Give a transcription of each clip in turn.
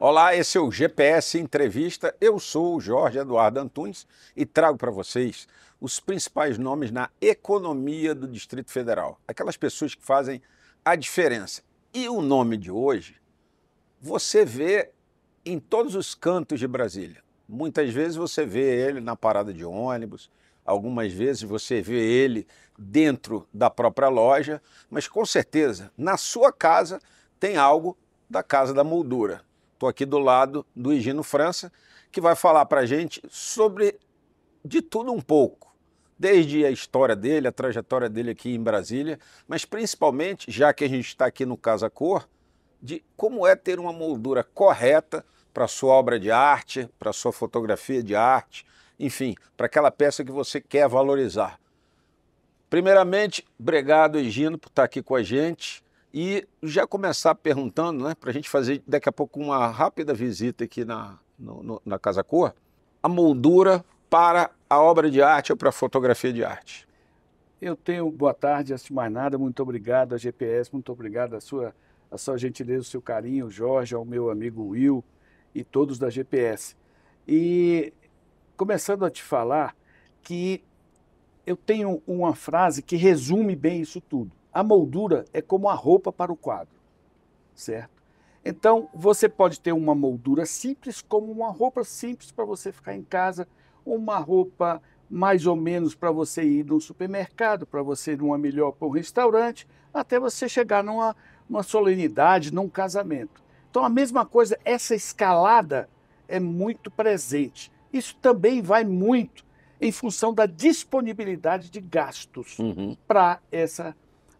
Olá, esse é o GPS Entrevista. Eu sou o Jorge Eduardo Antunes e trago para vocês os principais nomes na economia do Distrito Federal, aquelas pessoas que fazem a diferença. E o nome de hoje você vê em todos os cantos de Brasília. Muitas vezes você vê ele na parada de ônibus, algumas vezes você vê ele dentro da própria loja, mas com certeza na sua casa tem algo da Casa da Moldura. Estou aqui do lado do Higino França, que vai falar para a gente sobre de tudo um pouco, desde a história dele, a trajetória dele aqui em Brasília, mas principalmente, já que a gente está aqui no Casa Cor, de como é ter uma moldura correta para sua obra de arte, para sua fotografia de arte, enfim, para aquela peça que você quer valorizar. Primeiramente, obrigado, Egino, por estar tá aqui com a gente. E já começar perguntando, né, para a gente fazer daqui a pouco uma rápida visita aqui na, no, no, na Casa Cor, a moldura para a obra de arte ou para a fotografia de arte. Eu tenho, boa tarde, antes de mais nada, muito obrigado a GPS, muito obrigado a sua, a sua gentileza, o seu carinho, Jorge, ao meu amigo Will e todos da GPS. E começando a te falar que eu tenho uma frase que resume bem isso tudo. A moldura é como a roupa para o quadro, certo? Então, você pode ter uma moldura simples, como uma roupa simples para você ficar em casa, uma roupa mais ou menos para você ir num supermercado, para você ir numa melhor para um restaurante, até você chegar numa, numa solenidade, num casamento. Então, a mesma coisa, essa escalada é muito presente. Isso também vai muito em função da disponibilidade de gastos uhum. para essa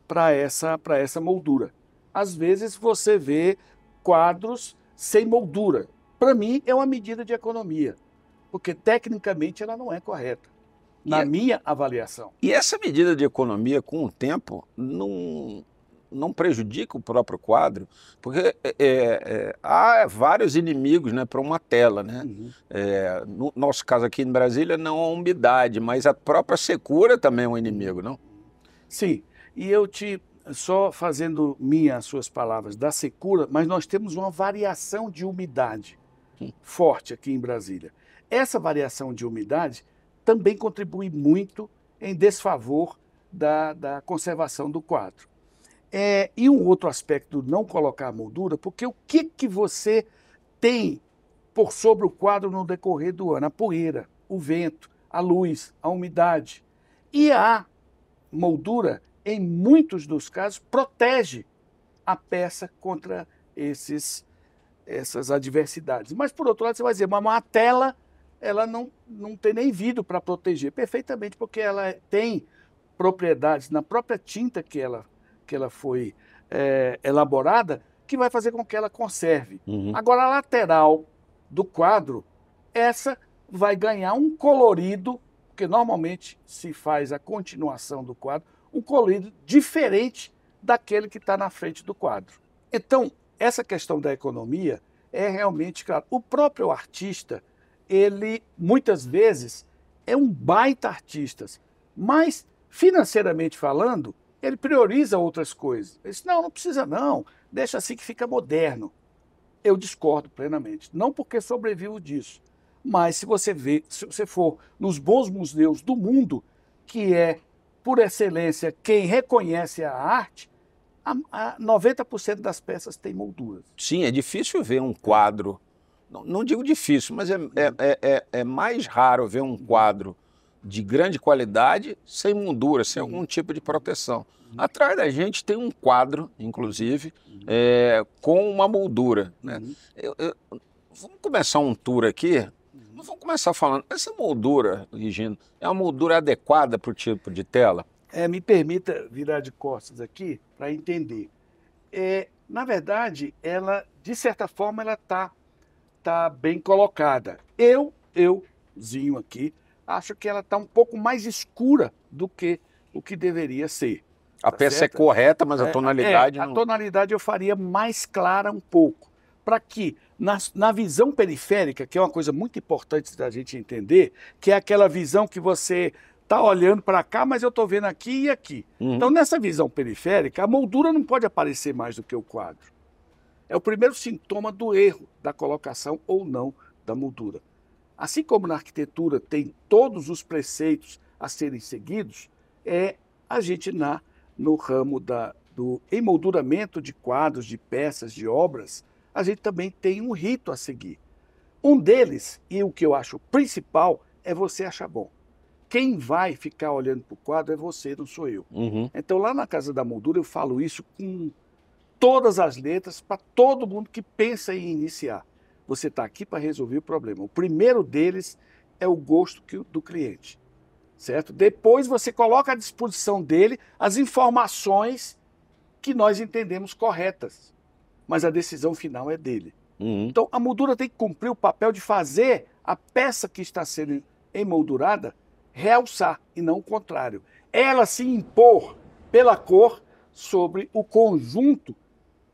para essa, essa moldura. Às vezes você vê quadros sem moldura. Para mim, é uma medida de economia, porque tecnicamente ela não é correta, na é minha avaliação. E essa medida de economia, com o tempo, não, não prejudica o próprio quadro, porque é, é, é há vários inimigos né, para uma tela. Né? Uhum. É, no nosso caso aqui em Brasília, não a umidade, mas a própria secura também é um inimigo, não? Sim, e eu te, só fazendo minhas suas palavras, da secura, mas nós temos uma variação de umidade Sim. forte aqui em Brasília. Essa variação de umidade também contribui muito em desfavor da, da conservação do quadro. É, e um outro aspecto, não colocar a moldura, porque o que, que você tem por sobre o quadro no decorrer do ano? A poeira, o vento, a luz, a umidade. E a moldura, em muitos dos casos, protege a peça contra esses, essas adversidades. Mas, por outro lado, você vai dizer, mas a tela ela não, não tem nem vidro para proteger perfeitamente, porque ela é, tem propriedades na própria tinta que ela, que ela foi é, elaborada que vai fazer com que ela conserve. Uhum. Agora, a lateral do quadro, essa vai ganhar um colorido, porque normalmente se faz a continuação do quadro um colírio diferente daquele que está na frente do quadro. Então, essa questão da economia é realmente claro. O próprio artista, ele muitas vezes é um baita artista, mas financeiramente falando, ele prioriza outras coisas. Ele diz, não, não precisa não, deixa assim que fica moderno. Eu discordo plenamente, não porque sobrevivo disso, mas se você vê, se você for nos bons museus do mundo, que é por excelência, quem reconhece a arte, a, a 90% das peças tem molduras. Sim, é difícil ver um quadro. Não, não digo difícil, mas é, é, é, é, mais raro ver um quadro de grande qualidade sem moldura, sem algum tipo de proteção. Atrás da gente tem um quadro, inclusive, com uma moldura. Né? Eu, eu, vamos começar um tour aqui vamos começar falando. Essa moldura, Regino, é uma moldura adequada para o tipo de tela? É, me permita virar de costas aqui para entender. É, na verdade, ela, de certa forma, ela está tá bem colocada. Eu, euzinho aqui, acho que ela está um pouco mais escura do que o que deveria ser. A tá peça é certo? é correta, mas a é, tonalidade. É, é, a tonalidade eu faria mais clara um pouco para que na, na visão periférica, que é uma coisa muito importante da gente entender, que é aquela visão que você está olhando para cá, mas eu estou vendo aqui e aqui. Uhum. Então, nessa visão periférica, a moldura não pode aparecer mais do que o quadro. É o primeiro sintoma do erro da colocação ou não da moldura. Assim como na arquitetura tem todos os preceitos a serem seguidos, é a gente na no ramo da, do emolduramento de quadros, de peças, de obras, a gente também tem um rito a seguir. Um deles, e o que eu acho principal, é você achar bom. Quem vai ficar olhando para o quadro é você, não sou eu. Uhum. Então, lá na Casa da Moldura, eu falo isso com todas as letras para todo mundo que pensa em iniciar. Você está aqui para resolver o problema. O primeiro deles é o gosto que, do cliente, certo? Depois você coloca à disposição dele as informações que nós entendemos corretas mas a decisão final é dele. Uhum. Então a moldura tem que cumprir o papel de fazer a peça que está sendo emoldurada realçar e não o contrário. Ela se impor pela cor sobre o conjunto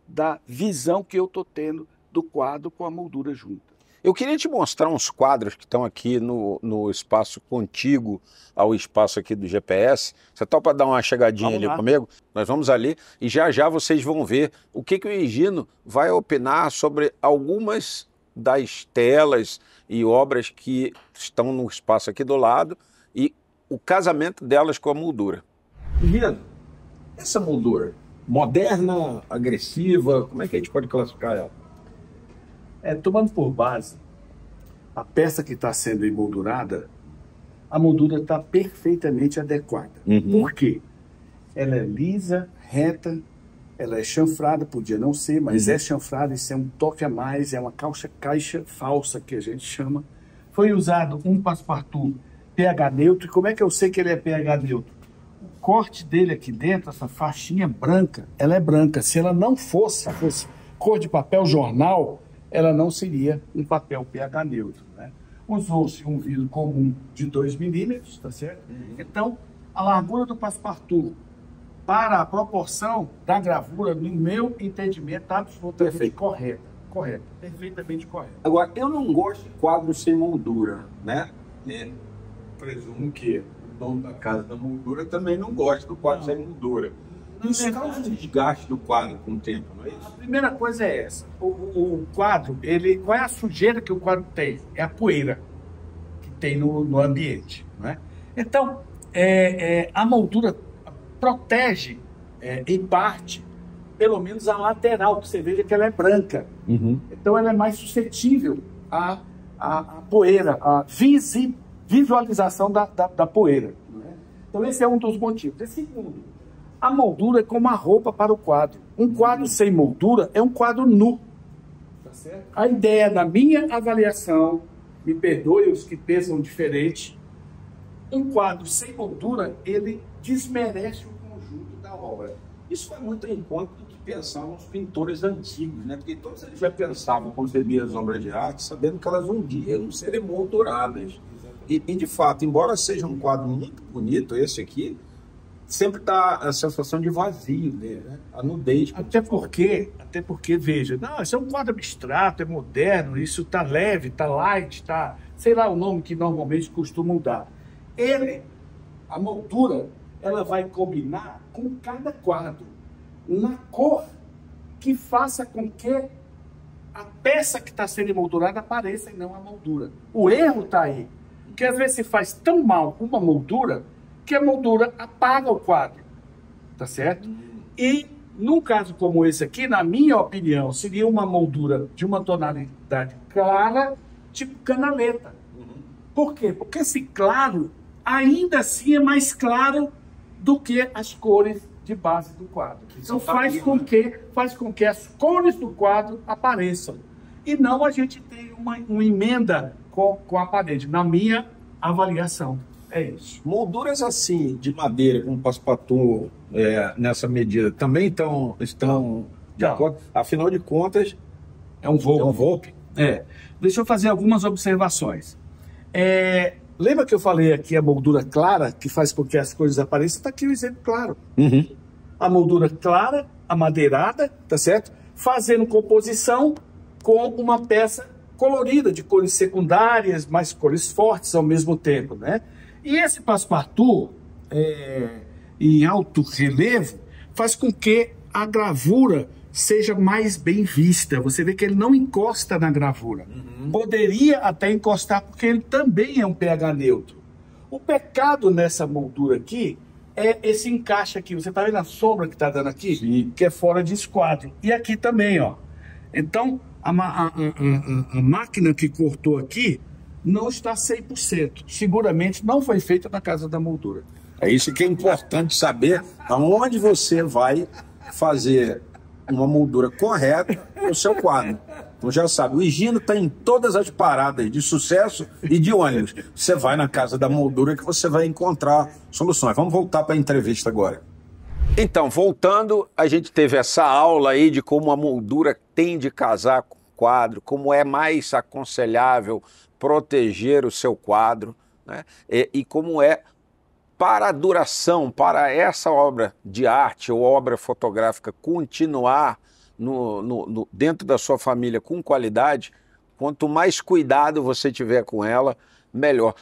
da visão que eu estou tendo do quadro com a moldura junta. Eu queria te mostrar uns quadros que estão aqui no, no espaço contíguo ao espaço aqui do GPS. Você topa para dar uma chegadinha ali comigo? Nós vamos ali e já já vocês vão ver o que, que o Egino vai opinar sobre algumas das telas e obras que estão no espaço aqui do lado e o casamento delas com a moldura. Egino, essa moldura moderna, agressiva, como é que a gente pode classificar ela? É, tomando por base a peça que está sendo emoldurada, a moldura está perfeitamente adequada. Uhum. Por quê? Ela é lisa, reta, ela é chanfrada, podia não ser, mas uhum. é chanfrada, isso é um toque a mais, é uma calça caixa falsa que a gente chama. Foi usado um passepartout pH neutro, e como é que eu sei que ele é pH neutro? O corte dele aqui dentro, essa faixinha branca, ela é branca. Se ela não fosse, fosse cor de papel jornal, ela não seria um papel pH neutro. Né? Usou-se um vidro comum de 2 milímetros, tá certo? Uhum. Então, a largura do passepartout para a proporção da gravura, no meu entendimento, está absolutamente Perfeito. correta. Correta, perfeitamente correta. Agora, eu não gosto de quadros sem moldura, né? É, presumo que o dono da casa da moldura também não gosta do quadro não. sem moldura isso causa um desgaste do quadro com o tempo, não é isso? A primeira coisa é essa. O, o, quadro, ele, qual é a sujeira que o quadro tem? É a poeira que tem no, no ambiente, não é? Então, é, é, a moldura protege, é, em parte, pelo menos a lateral, que você veja que ela é branca. Uhum. Então, ela é mais suscetível à, à, à poeira, à visi, visualização da, da, da poeira. É? Então, esse é um dos motivos. E segundo, a moldura é como a roupa para o quadro. Um quadro sem moldura é um quadro nu. Tá certo? A ideia da minha avaliação, me perdoe os que pensam diferente, um quadro sem moldura, ele desmerece o conjunto da obra. Isso é muito em conta do que pensavam os pintores antigos, né? Porque todos eles já pensavam quando bebiam as obras de arte, sabendo que elas um dia iam serem molduradas. E, e, de fato, embora seja um quadro muito bonito esse aqui, sempre dá tá a sensação de vazio, né? a nudez. Até porque, até porque, veja, não, isso é um quadro abstrato, é moderno, isso está leve, está light, está, sei lá o nome que normalmente costumam dar. Ele, a moldura, ela vai combinar com cada quadro, na cor que faça com que a peça que está sendo moldurada apareça e não a moldura. O erro está aí. Porque às vezes se faz tão mal uma moldura que a moldura apaga o quadro, tá certo? E num caso como esse aqui, na minha opinião, seria uma moldura de uma tonalidade clara, tipo canaleta. Por quê? Porque esse claro ainda assim é mais claro do que as cores de base do quadro. Então faz com né? que faz com que as cores do quadro apareçam e não a gente tem uma, uma emenda com, com a parede, na minha avaliação. É isso. Molduras assim, de madeira, como paspatu, é, nessa medida, também tão, estão de acordo? Afinal de contas, é um Volpe. É um né? Volpe. É. Deixa eu fazer algumas observações. É, lembra que eu falei aqui a moldura clara, que faz com que as coisas apareçam? Está aqui o exemplo claro. Uhum. A moldura clara, amadeirada, tá certo? Fazendo composição com uma peça colorida, de cores secundárias, mas cores fortes ao mesmo tempo, né? E esse Passepartout, é, em alto relevo, faz com que a gravura seja mais bem vista. Você vê que ele não encosta na gravura. Uhum. Poderia até encostar, porque ele também é um pH neutro. O pecado nessa moldura aqui é esse encaixe aqui. Você está vendo a sombra que está dando aqui? Sim. Que é fora de esquadro. E aqui também, ó. Então, a, a, a, a máquina que cortou aqui não está 100%. Seguramente não foi feito na Casa da Moldura. É isso que é importante saber aonde você vai fazer uma moldura correta no seu quadro. Então já sabe, o Higino está em todas as paradas de sucesso e de ônibus. Você vai na Casa da Moldura que você vai encontrar soluções. Vamos voltar para a entrevista agora. Então, voltando, a gente teve essa aula aí de como a moldura tem de casar com o quadro, como é mais aconselhável proteger o seu quadro né? e, e como é para a duração, para essa obra de arte ou obra fotográfica continuar no, no, no, dentro da sua família com qualidade, quanto mais cuidado você tiver com ela, melhor.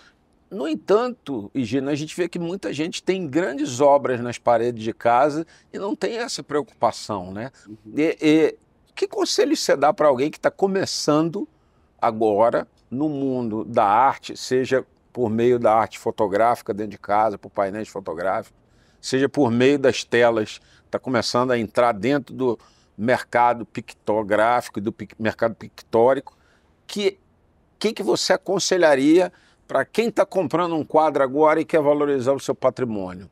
No entanto, Higino, a gente vê que muita gente tem grandes obras nas paredes de casa e não tem essa preocupação, né? Uhum. E, e que conselho você dá para alguém que está começando agora no mundo da arte, seja por meio da arte fotográfica dentro de casa, por painéis fotográficos, seja por meio das telas, está começando a entrar dentro do mercado pictográfico e do pic, mercado pictórico, que que, que você aconselharia para quem está comprando um quadro agora e quer valorizar o seu patrimônio?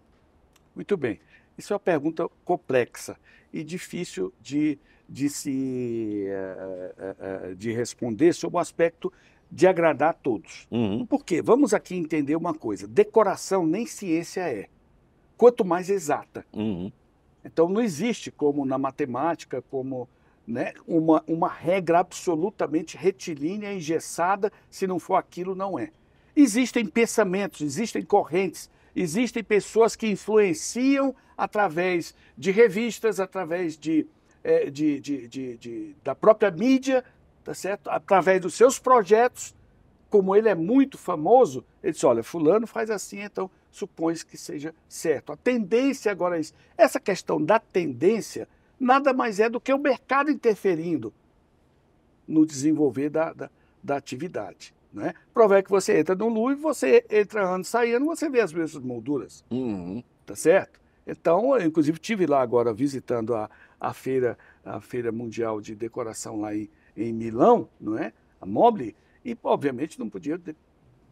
Muito bem. Isso é uma pergunta complexa e difícil de, de se eh, eh, eh, de responder sobre o aspecto de agradar a todos. Uhum. Porque vamos aqui entender uma coisa: decoração nem ciência é, quanto mais exata. Uhum. Então não existe como na matemática, como né, uma, uma regra absolutamente retilínea, engessada, se não for aquilo, não é. Existem pensamentos, existem correntes, existem pessoas que influenciam através de revistas, através de, é, de, de, de da própria mídia, tá certo? Através dos seus projetos, como ele é muito famoso, ele disse: olha, Fulano faz assim, então supõe que seja certo. A tendência agora é isso. Essa questão da tendência nada mais é do que o mercado interferindo no desenvolver da, da, da atividade. Né? Prova é que você entra no e você entra ano saindo, você vê as mesmas molduras. Uhum. Tá certo? Então, eu, inclusive, tive lá agora visitando a, a, feira, a Feira Mundial de Decoração lá em, em Milão, não é? A Mobile, e obviamente não podia de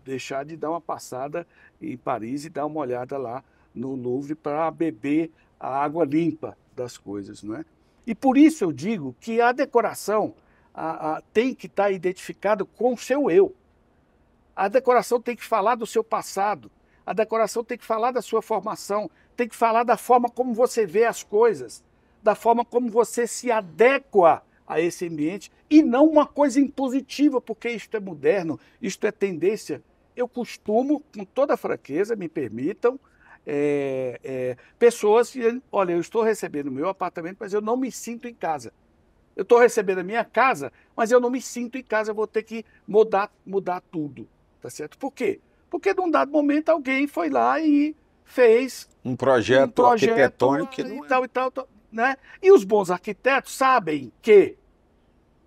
deixar de dar uma passada em Paris e dar uma olhada lá no Louvre para beber a água limpa das coisas, não é? E por isso eu digo que a decoração a, a, tem que estar tá identificada com o seu eu. A decoração tem que falar do seu passado, a decoração tem que falar da sua formação, tem que falar da forma como você vê as coisas, da forma como você se adequa a esse ambiente e não uma coisa impositiva, porque isto é moderno, isto é tendência. Eu costumo, com toda fraqueza, me permitam, é, é, pessoas que, olha, eu estou recebendo o meu apartamento, mas eu não me sinto em casa. Eu estou recebendo a minha casa, mas eu não me sinto em casa, eu vou ter que mudar, mudar tudo, tá certo? Por quê? Porque num dado momento alguém foi lá e fez um projeto, um projeto arquitetônico e, e tal, e tal. Né? E os bons arquitetos sabem que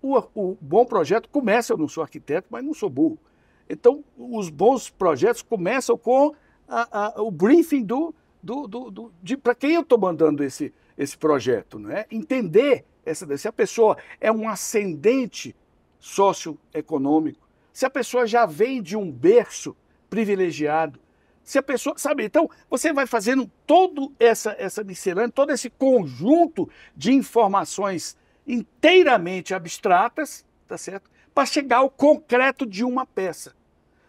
o, o bom projeto começa, eu não sou arquiteto, mas não sou burro. Então, os bons projetos começam com a, a, o briefing do, do, do, do de para quem eu estou mandando esse, esse projeto. Né? Entender essa, se a pessoa é um ascendente socioeconômico, se a pessoa já vem de um berço privilegiado, se a pessoa, sabe? Então, você vai fazendo todo essa essa miscelânea, todo esse conjunto de informações inteiramente abstratas, tá certo? Para chegar ao concreto de uma peça.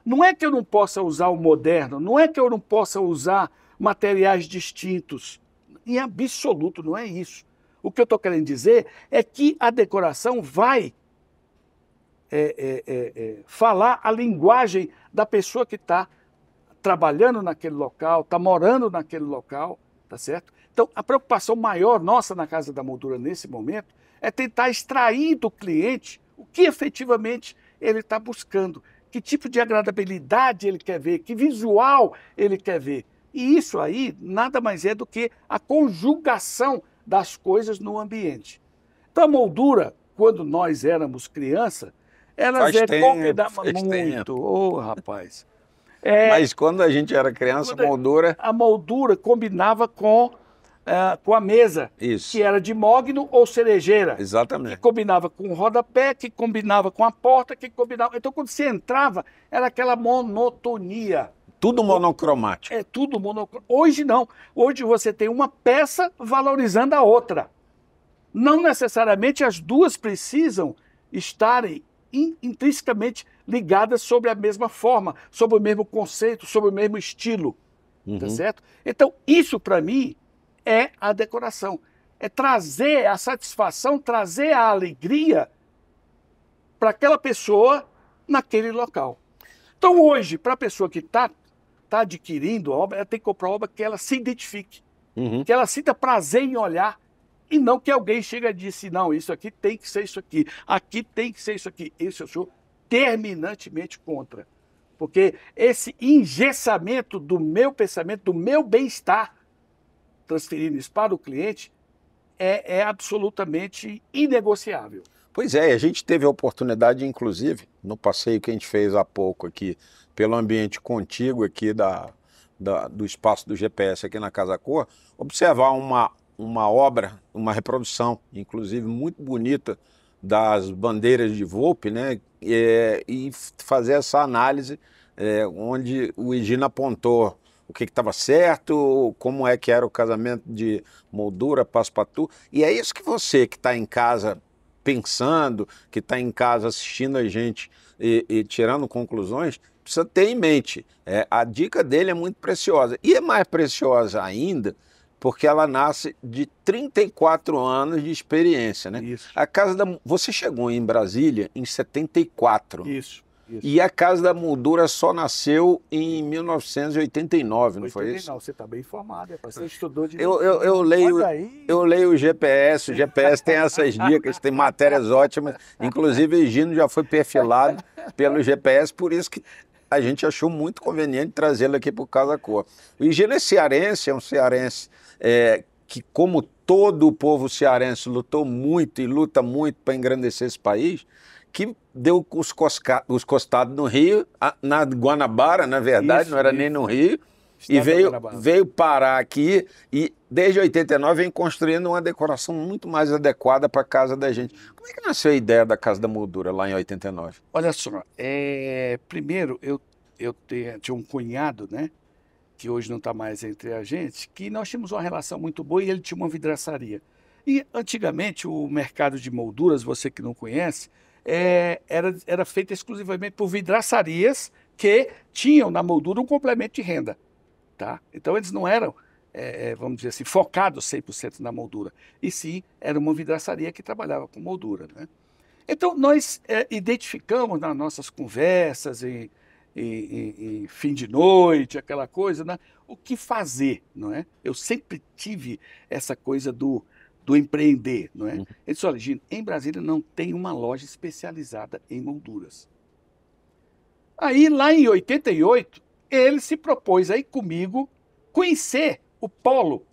Não é que eu não possa usar o moderno, não é que eu não possa usar materiais distintos. Em absoluto, não é isso. O que eu estou querendo dizer é que a decoração vai é, é, é, é falar a linguagem da pessoa que está trabalhando naquele local, está morando naquele local, tá certo? Então, a preocupação maior nossa na Casa da Moldura nesse momento é tentar extrair do cliente o que efetivamente ele está buscando, que tipo de agradabilidade ele quer ver, que visual ele quer ver. E isso aí nada mais é do que a conjugação das coisas no ambiente. Então, a moldura, quando nós éramos criança, ela é tempo, muito. Ô, oh, rapaz. É, Mas quando a gente era criança, a moldura. A moldura combinava com, uh, com a mesa. Isso. Que era de mogno ou cerejeira. Exatamente. Que combinava com o rodapé, que combinava com a porta, que combinava. Então, quando você entrava, era aquela monotonia. Tudo monocromático. É tudo monocromático. Hoje não. Hoje você tem uma peça valorizando a outra. Não necessariamente as duas precisam estarem intrinsecamente ligadas sobre a mesma forma, sobre o mesmo conceito, sobre o mesmo estilo. Tá uhum. Tá certo? Então, isso para mim é a decoração. É trazer a satisfação, trazer a alegria para aquela pessoa naquele local. Então, hoje, para a pessoa que está tá adquirindo a obra, ela tem que comprar uma obra que ela se identifique, uhum. que ela sinta prazer em olhar, e não que alguém chega e disse, não, isso aqui tem que ser isso aqui, aqui tem que ser isso aqui. Isso eu sou terminantemente contra. Porque esse engessamento do meu pensamento, do meu bem-estar, transferindo isso para o cliente, é, é, absolutamente inegociável. Pois é, a gente teve a oportunidade, inclusive, no passeio que a gente fez há pouco aqui, pelo ambiente contíguo aqui da, da do espaço do GPS aqui na Casa Cor, observar uma uma obra, uma reprodução, inclusive muito bonita, das bandeiras de Volpe, né? É, e fazer essa análise é, onde o Higino apontou o que estava certo, como é que era o casamento de moldura, paspatu. E é isso que você que está em casa pensando, que está em casa assistindo a gente e, e, tirando conclusões, precisa ter em mente. É, a dica dele é muito preciosa. E é mais preciosa ainda porque ela nasce de 34 anos de experiência, né? Isso. A Casa da você chegou em Brasília em 74. Isso. Isso. E a Casa da Moldura só nasceu em 1989, não 89, foi isso? Não, você está bem informado, é você estudou de... Eu, eu, eu leio, eu leio o GPS, o GPS tem essas dicas, tem matérias ótimas, inclusive o Gino já foi perfilado pelo GPS, por isso que a gente achou muito conveniente trazê-lo aqui para o da Cor. O Gino é cearense, é um cearense é, que, como todo o povo cearense lutou muito e luta muito para engrandecer esse país, que deu os, cosca, os costados no Rio, na Guanabara, na verdade, isso, não era isso. nem no Rio, Estado e veio, veio parar aqui e desde 89 vem construindo uma decoração muito mais adequada para a casa da gente. Como é que nasceu a ideia da Casa da Moldura lá em 89? Olha só, é, primeiro eu, eu tinha um cunhado, né? que hoje não está mais entre a gente, que nós tínhamos uma relação muito boa e ele tinha uma vidraçaria. E antigamente o mercado de molduras, você que não conhece, é, era, era feito exclusivamente por vidraçarias que tinham na moldura um complemento de renda. Tá? Então eles não eram, é, é vamos dizer assim, focados 100% na moldura, e sim era uma vidraçaria que trabalhava com moldura. Né? Então nós é, identificamos nas nossas conversas, em, e, e, e fim de noite, aquela coisa, né? o que fazer, não é? Eu sempre tive essa coisa do, do empreender, não é? Uhum. Ele disse, olha, Gino, em Brasília não tem uma loja especializada em molduras. Aí, lá em 88, ele se propôs aí comigo conhecer o polo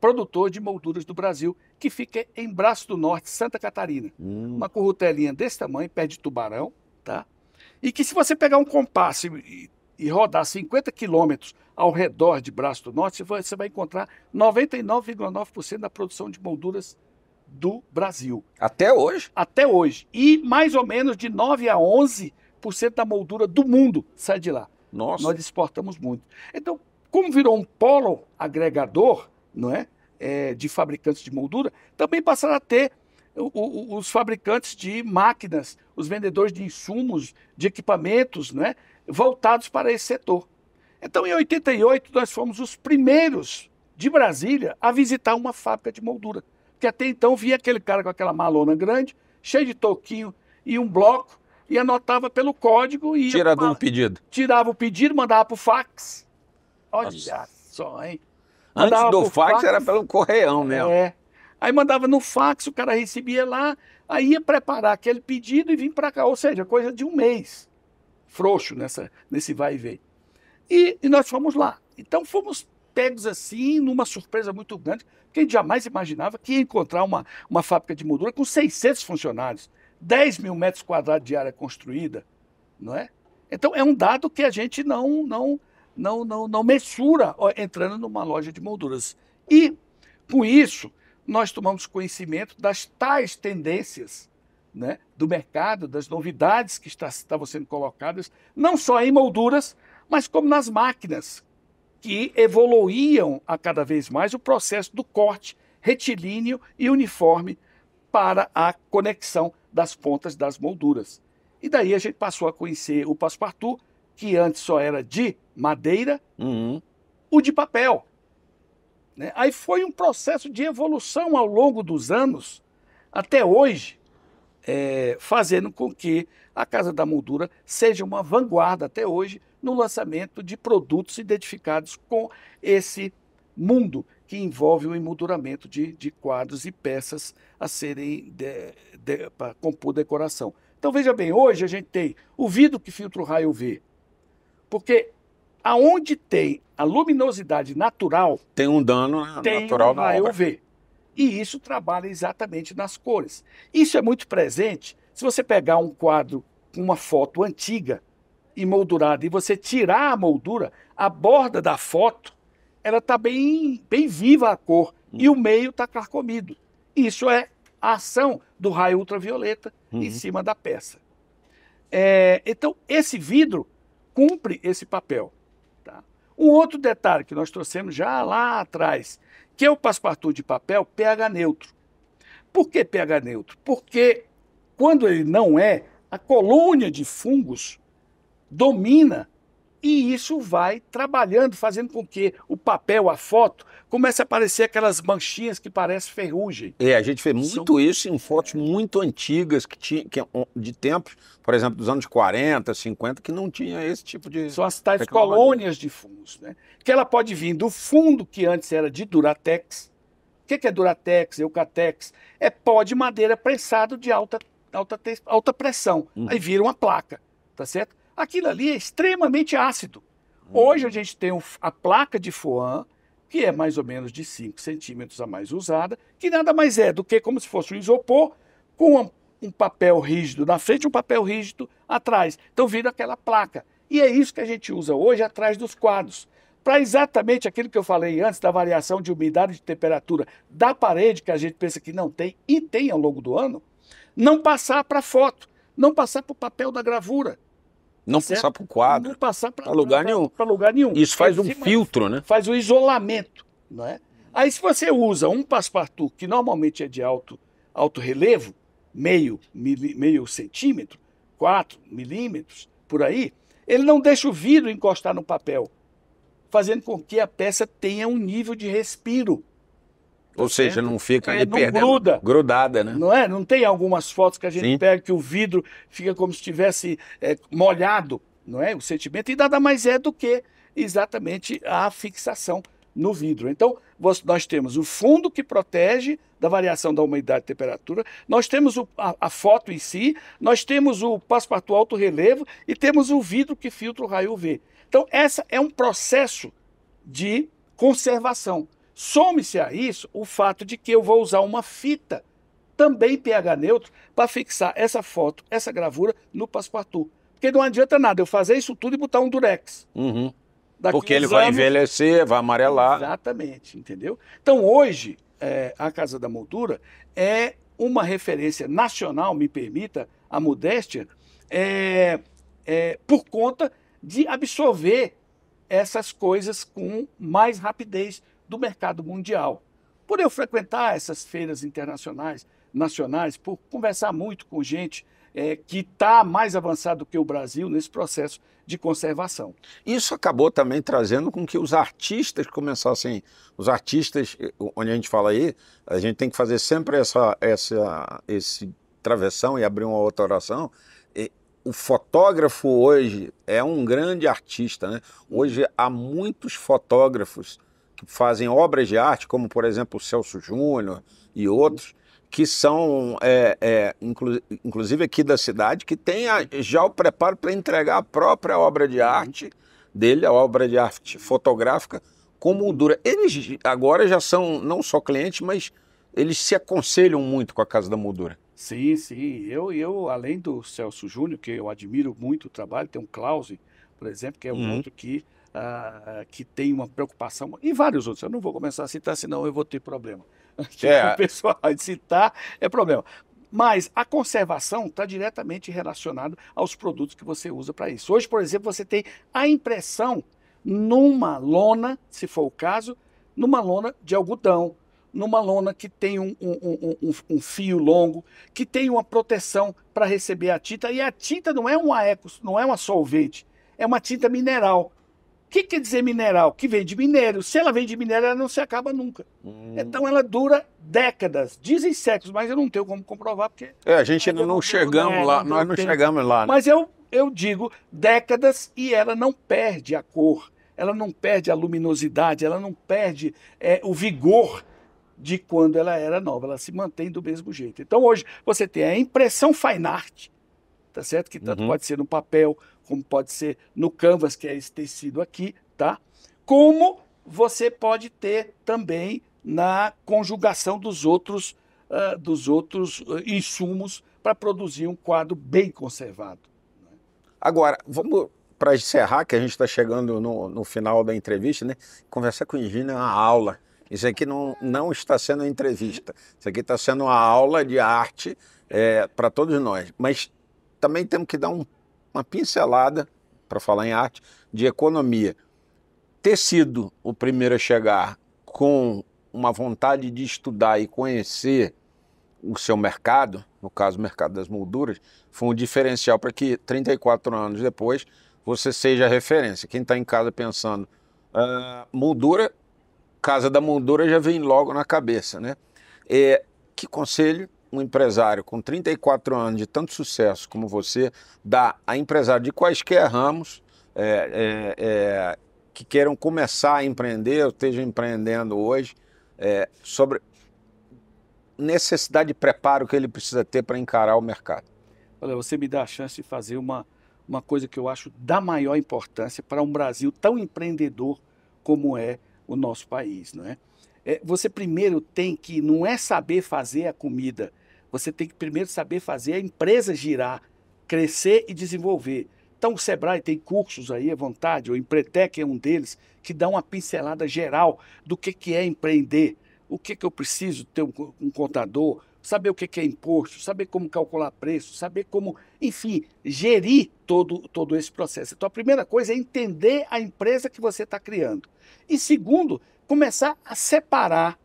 produtor de molduras do Brasil, que fica em Braço do Norte, Santa Catarina. Hum. Uma currutelinha desse tamanho, pé de tubarão, tá? E que se você pegar um compasso e, e rodar 50 quilômetros ao redor de Braço do Norte, você vai encontrar 99,9% da produção de molduras do Brasil. Até hoje? Até hoje. E mais ou menos de 9 a 11% da moldura do mundo sai de lá. Nossa. Nós exportamos muito. Então, como virou um polo agregador, não é? é de fabricantes de moldura, também passará a ter os fabricantes de máquinas, os vendedores de insumos, de equipamentos, né, voltados para esse setor. Então, em 88, nós fomos os primeiros de Brasília a visitar uma fábrica de moldura. Porque até então via aquele cara com aquela malona grande, cheio de toquinho e um bloco, e anotava pelo código e. Tirava um pedido. Tirava o pedido, mandava para o fax. Olha Nossa. só, hein? Mandava Antes do fax, fax, era pelo correão mesmo. É. Aí mandava no fax, o cara recebia lá, aí ia preparar aquele pedido e vim para cá. Ou seja, coisa de um mês. Frouxo nessa, nesse vai e vem. E, e nós fomos lá. Então fomos pegos assim, numa surpresa muito grande, porque a gente jamais imaginava que ia encontrar uma, uma fábrica de moldura com 600 funcionários, 10 mil metros quadrados de área construída, não é? Então é um dado que a gente não, não, não, não, não mensura ó, entrando numa loja de molduras. E com isso, nós tomamos conhecimento das tais tendências né, do mercado, das novidades que está, estavam sendo colocadas, não só em molduras, mas como nas máquinas, que evoluíam a cada vez mais o processo do corte retilíneo e uniforme para a conexão das pontas das molduras. E daí a gente passou a conhecer o passepartout, que antes só era de madeira, uhum. o de papel, né? Aí foi um processo de evolução ao longo dos anos, até hoje, é, fazendo com que a Casa da Moldura seja uma vanguarda até hoje no lançamento de produtos identificados com esse mundo que envolve o emolduramento de, de quadros e peças a serem de, de, para compor decoração. Então veja bem, hoje a gente tem o vidro que filtra o raio V, porque aonde tem a luminosidade natural. Tem um dano né, tem natural na UV. E isso trabalha exatamente nas cores. Isso é muito presente. Se você pegar um quadro com uma foto antiga e moldurada e você tirar a moldura, a borda da foto ela está bem, bem viva a cor hum. e o meio está carcomido. Isso é a ação do raio ultravioleta em uhum. cima da peça. É, então, esse vidro cumpre esse papel. Um outro detalhe que nós trouxemos já lá atrás, que é o passepartout de papel pH neutro. Por que pH neutro? Porque quando ele não é, a colônia de fungos domina e isso vai trabalhando, fazendo com que o papel, a foto, comece a aparecer aquelas manchinhas que parecem ferrugem. É, a gente fez muito São... isso em fotos muito antigas, que tinha, que, é de tempos, por exemplo, dos anos 40, 50, que não tinha esse tipo de. São as tais colônias de fungos, né? Que ela pode vir do fundo que antes era de Duratex. O que, é Duratex, Eucatex? É pó de madeira pressado de alta, alta, alta pressão. Hum. Aí vira uma placa, tá certo? aquilo ali é extremamente ácido. Hoje a gente tem a placa de Foan, que é mais ou menos de 5 centímetros a mais usada, que nada mais é do que como se fosse um isopor com um papel rígido na frente e um papel rígido atrás. Então vira aquela placa. E é isso que a gente usa hoje atrás dos quadros. Para exatamente aquilo que eu falei antes da variação de umidade e de temperatura da parede, que a gente pensa que não tem e tem ao longo do ano, não passar para a foto, não passar para o papel da gravura. Não certo? passar para o quadro. Não passar para lugar, pra, nenhum. lugar nenhum. Isso faz é, um filtro, né? Faz o isolamento, não é? Aí se você usa um passepartout que normalmente é de alto, alto relevo, meio, mili, meio centímetro, 4 milímetros, por aí, ele não deixa o vidro encostar no papel, fazendo com que a peça tenha um nível de respiro ou seja, não fica é, ali não gruda. grudada, né? Não é? Não tem algumas fotos que a gente Sim. pega que o vidro fica como se estivesse é, molhado, não é? O sentimento, e nada mais é do que exatamente a fixação no vidro. Então, nós temos o fundo que protege da variação da umidade e temperatura, nós temos o, a, a, foto em si, nós temos o passepartout alto relevo e temos o vidro que filtra o raio V. Então, essa é um processo de conservação. Some-se a isso o fato de que eu vou usar uma fita, também pH neutro, para fixar essa foto, essa gravura no Passepartout. Porque não adianta nada eu fazer isso tudo e botar um durex. Uhum. Porque ele anos, vai envelhecer, vai amarelar. Exatamente, entendeu? Então hoje, é, a Casa da Moldura é uma referência nacional, me permita a modéstia, é, é, por conta de absorver essas coisas com mais rapidez do mercado mundial. Por eu frequentar essas feiras internacionais, nacionais, por conversar muito com gente é, que está mais avançado que o Brasil nesse processo de conservação. Isso acabou também trazendo com que os artistas começassem, os artistas, eh, onde a gente fala aí, a gente tem que fazer sempre essa, essa esse travessão e abrir uma outra oração. E, o fotógrafo hoje é um grande artista, né? Uhum. Hoje há muitos fotógrafos que fazem obras de arte, como por exemplo o Celso Júnior e outros, que são, é, é, inclu inclusive aqui da cidade, que tem a, já o preparo para entregar a própria obra de uhum. arte dele, a obra de arte fotográfica, com moldura. Eles agora já são não só clientes, mas eles se aconselham muito com a Casa da Moldura. Sim, sim. Eu, eu além do Celso Júnior, que eu admiro muito o trabalho, tem um Klaus, por exemplo, que é um uhum. outro que ah, que tem uma preocupação, e vários outros. Eu não vou começar a citar, senão eu vou ter problema. É. O pessoal citar é problema. Mas a conservação está diretamente relacionada aos produtos que você usa para isso. Hoje, por exemplo, você tem a impressão numa lona, se for o caso, numa lona de algodão, numa lona que tem um, um, um, um, fio longo, que tem uma proteção para receber a tinta. E a tinta não é uma eco, não é uma solvente, é uma tinta mineral que quer dizer mineral? Que vem de minério. Se ela vem de minério, ela não se acaba nunca. Hum. Então ela dura décadas, dizem séculos, mas eu não tenho como comprovar porque. É, a gente ainda não, não chegamos lá, nós né? não chegamos lá. Mas eu, eu digo décadas e ela não perde a cor, ela não perde a luminosidade, ela não perde é, o vigor de quando ela era nova, ela se mantém do mesmo jeito. Então hoje você tem a impressão fine art, tá certo? Que tanto uhum. pode ser no papel, como pode ser no canvas, que é esse tecido aqui, tá? Como você pode ter também na conjugação dos outros, uh, dos outros ah, insumos para produzir um quadro bem conservado. Né? Agora, vamos para encerrar, que a gente está chegando no, no, final da entrevista, né? Conversar com o engenheiro é uma aula. Isso aqui não, não está sendo entrevista. Isso aqui está sendo uma aula de arte é, eh, para todos nós. Mas também temos que dar um, uma pincelada, para falar em arte, de economia. Ter sido o primeiro a chegar com uma vontade de estudar e conhecer o seu mercado, no caso o mercado das molduras, foi um diferencial para que 34 anos depois você seja referência. Quem está em casa pensando, uh, moldura, Casa da Moldura já vem logo na cabeça, né? É, que conselho um empresário com 34 anos de tanto sucesso como você dá a empresário de quaisquer ramos é, é, é, que queiram começar a empreender, ou estejam empreendendo hoje, é, sobre necessidade de preparo que ele precisa ter para encarar o mercado? Olha, você me dá a chance de fazer uma, uma coisa que eu acho da maior importância para um Brasil tão empreendedor como é o nosso país, não é? é? você primeiro tem que não é saber fazer a comida, você tem que primeiro saber fazer a empresa girar, crescer e desenvolver. Então, o Sebrae tem cursos aí à vontade, o Empretec é um deles, que dá uma pincelada geral do que, que é empreender, o que, que eu preciso ter um, um contador, saber o que, que é imposto, saber como calcular preço, saber como, enfim, gerir todo, todo esse processo. Então, a primeira coisa é entender a empresa que você está criando. E segundo, começar a separar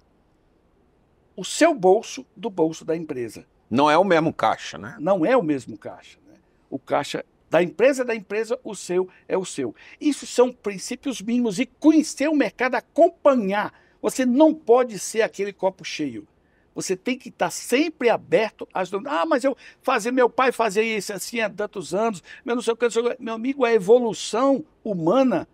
o seu bolso do bolso da empresa. Não é o mesmo caixa, né? Não é o mesmo caixa. Né? O caixa da empresa é da empresa, o seu é o seu. Isso são princípios mínimos e conhecer o mercado, acompanhar. Você não pode ser aquele copo cheio. Você tem que estar sempre aberto às Ah, mas eu fazer meu pai fazer isso assim há tantos anos, meu não sei o que, meu amigo, a evolução humana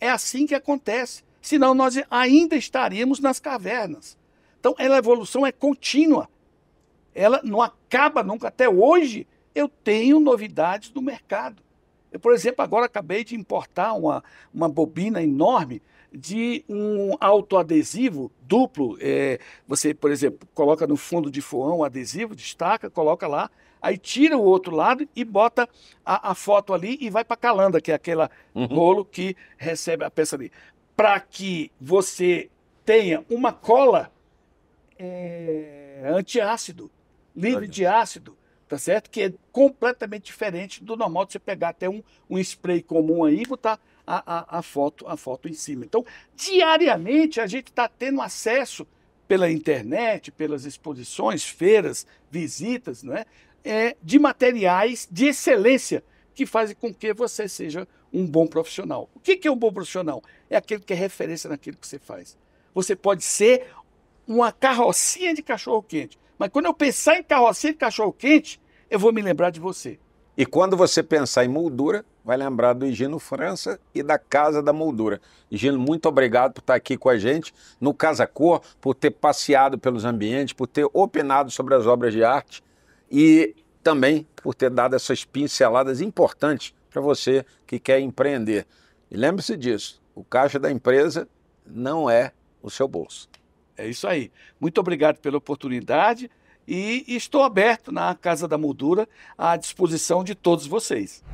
é assim que acontece. Senão nós ainda estaríamos nas cavernas. Então, ela, a evolução é contínua. Ela não acaba nunca. Até hoje, eu tenho novidades do mercado. Eu, por exemplo, agora acabei de importar uma, uma bobina enorme de um autoadesivo duplo. É, você, por exemplo, coloca no fundo de foão o adesivo, destaca, coloca lá, aí tira o outro lado e bota a, a foto ali e vai para a calanda, que é aquele uhum. rolo que recebe a peça ali. Para que você tenha uma cola é, antiácido, livre de ácido, tá certo? Que é completamente diferente do normal de você pegar até um, um spray comum aí e botar a, a, a, foto, a foto em cima. Então, diariamente a gente está tendo acesso pela internet, pelas exposições, feiras, visitas, né? É, de materiais de excelência que fazem com que você seja um bom profissional. O que, que é um bom profissional? É aquele que é referência naquilo que você faz. Você pode ser uma carrocinha de cachorro-quente. Mas quando eu pensar em carrocinha de cachorro-quente, eu vou me lembrar de você. E quando você pensar em moldura, vai lembrar do Higino França e da Casa da Moldura. Higino, muito obrigado por estar aqui com a gente no Casa Cor, por ter passeado pelos ambientes, por ter opinado sobre as obras de arte e também por ter dado essas pinceladas importantes para você que quer empreender. E lembre-se disso, o caixa da empresa não é o seu bolso. É isso aí. Muito obrigado pela oportunidade e estou aberto na Casa da Moldura à disposição de todos vocês.